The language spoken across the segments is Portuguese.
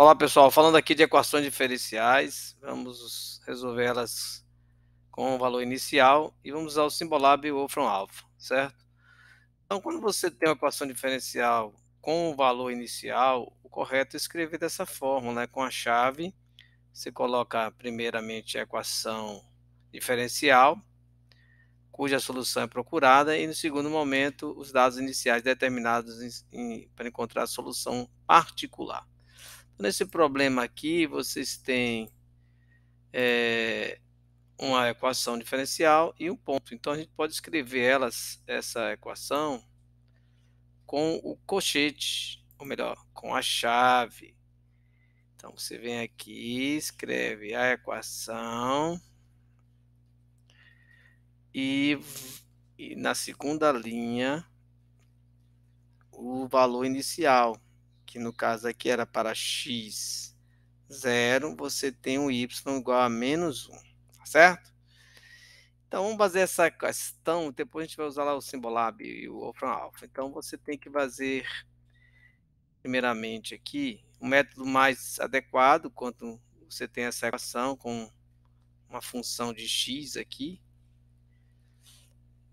Olá pessoal, falando aqui de equações diferenciais, vamos resolver elas com o valor inicial e vamos usar o Simbolab Wolfram Alpha, certo? Então, quando você tem uma equação diferencial com o valor inicial, o correto é escrever dessa forma, né? com a chave, você coloca primeiramente a equação diferencial, cuja solução é procurada, e no segundo momento, os dados iniciais determinados em, em, para encontrar a solução particular. Nesse problema aqui, vocês têm é, uma equação diferencial e um ponto. Então, a gente pode escrever elas, essa equação com o colchete, ou melhor, com a chave. Então, você vem aqui, escreve a equação e, e na segunda linha o valor inicial que no caso aqui era para x, 0, você tem um y igual a menos 1, tá certo? Então, vamos fazer essa questão, depois a gente vai usar lá o Simbolab e o Wolfram Alpha. Então, você tem que fazer, primeiramente aqui, o um método mais adequado, quando você tem essa equação com uma função de x aqui,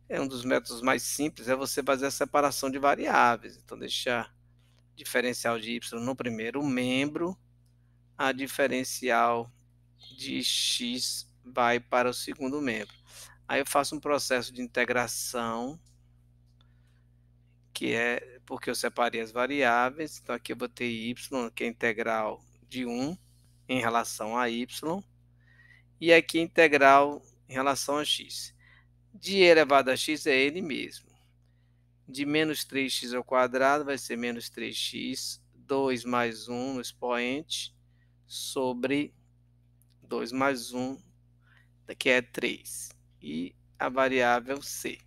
é um dos métodos mais simples, é você fazer a separação de variáveis. Então, deixar diferencial de y no primeiro membro, a diferencial de x vai para o segundo membro. Aí eu faço um processo de integração, que é porque eu separei as variáveis. Então aqui eu botei y, que é integral de 1 em relação a y, e aqui é integral em relação a x. De elevado a x é ele mesmo de menos 3x ao quadrado vai ser menos 3x, 2 mais 1 no expoente, sobre 2 mais 1, que é 3. E a variável c,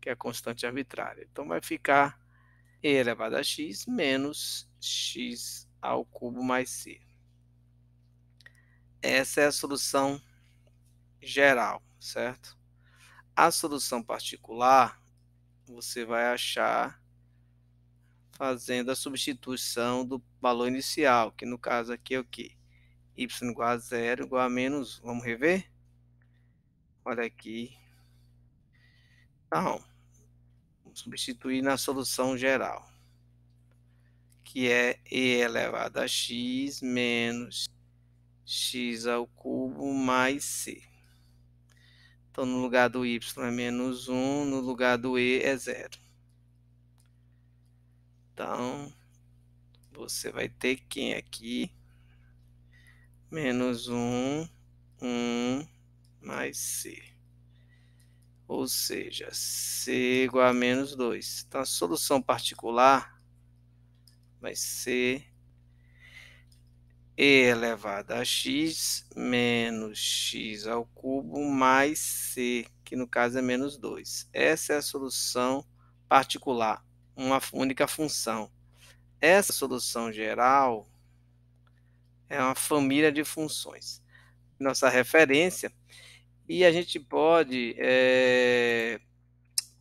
que é a constante arbitrária. Então, vai ficar e elevado a x menos x ao cubo mais c. Essa é a solução geral, certo? A solução particular você vai achar fazendo a substituição do valor inicial, que no caso aqui é o que? y igual a zero igual a menos 1. Vamos rever? Olha aqui. Então, vamos substituir na solução geral, que é e elevado a x menos x ao cubo mais c. Então, no lugar do y é menos 1, no lugar do e é zero. Então, você vai ter quem aqui? Menos 1, 1 mais c. Ou seja, c igual a menos 2. Então, a solução particular vai ser e elevado a x menos x ao cubo mais c, que no caso é menos 2. Essa é a solução particular, uma única função. Essa solução geral é uma família de funções. Nossa referência. E a gente pode é,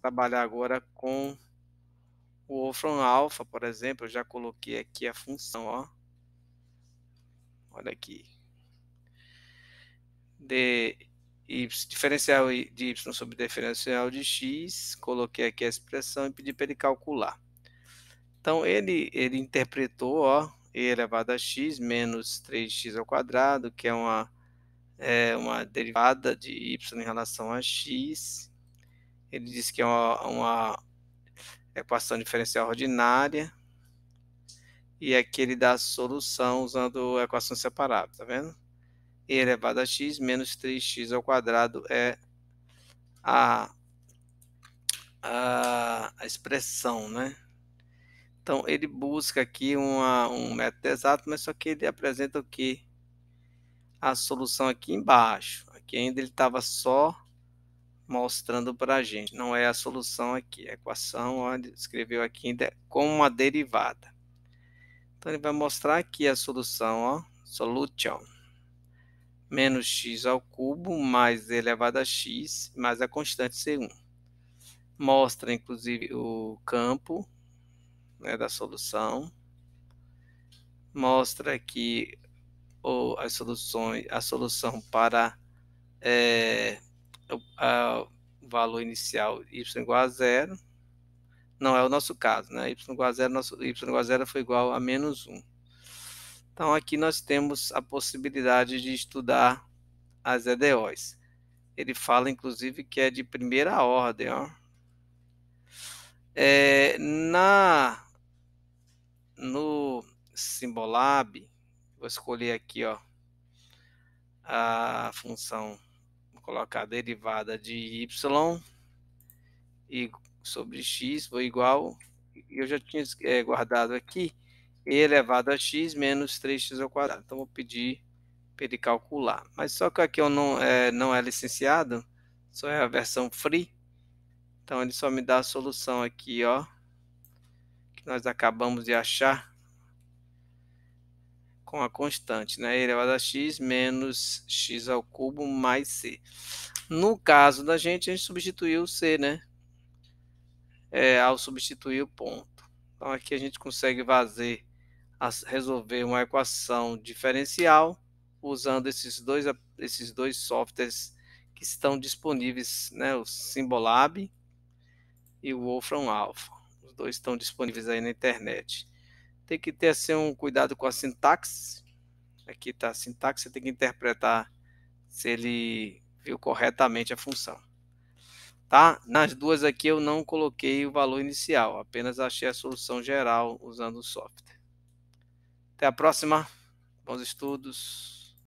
trabalhar agora com o Wolfram alfa, por exemplo. Eu já coloquei aqui a função, ó Olha aqui. De y, diferencial de y sobre diferencial de x, coloquei aqui a expressão e pedi para ele calcular. Então, ele, ele interpretou, ó, e elevado a x menos 3x ao quadrado, que é uma, é uma derivada de y em relação a x. Ele disse que é uma, uma equação diferencial ordinária e aqui é ele dá a solução usando a equação separada, tá vendo? E elevado é a x menos 3x ao quadrado é a, a, a expressão, né? Então, ele busca aqui uma, um método exato, mas só que ele apresenta o que? A solução aqui embaixo. Aqui ainda ele estava só mostrando para a gente. Não é a solução aqui. A equação, onde escreveu aqui ainda é como uma derivada. Então, ele vai mostrar aqui a solução, ó, solution. Menos x ao cubo, mais elevado a x, mais a constante C1. Mostra, inclusive, o campo né, da solução. Mostra aqui as soluções, a solução para é, o, a, o valor inicial y igual a zero. Não é o nosso caso, né? Y igual a zero, nosso, y igual a zero foi igual a menos 1. Então, aqui nós temos a possibilidade de estudar as EDOs. Ele fala, inclusive, que é de primeira ordem. Ó. É, na, no Simbolab, vou escolher aqui ó, a função, vou colocar a derivada de y sobre x foi igual, eu já tinha é, guardado aqui, e elevado a x menos 3x ao quadrado. Então, vou pedir para ele calcular. Mas só que aqui eu não é, não é licenciado, só é a versão free. Então, ele só me dá a solução aqui, ó, que nós acabamos de achar com a constante, né? E elevado a x menos x ao cubo mais c. No caso da gente, a gente substituiu o c, né? é, ao substituir o ponto. Então aqui a gente consegue fazer, resolver uma equação diferencial usando esses dois, esses dois softwares que estão disponíveis, né, o Simbolab e o Wolfram Alpha. Os dois estão disponíveis aí na internet. Tem que ter assim, um cuidado com a sintaxe. Aqui está a sintaxe, você tem que interpretar se ele viu corretamente a função tá? Nas duas aqui eu não coloquei o valor inicial, apenas achei a solução geral usando o software. Até a próxima. Bons estudos.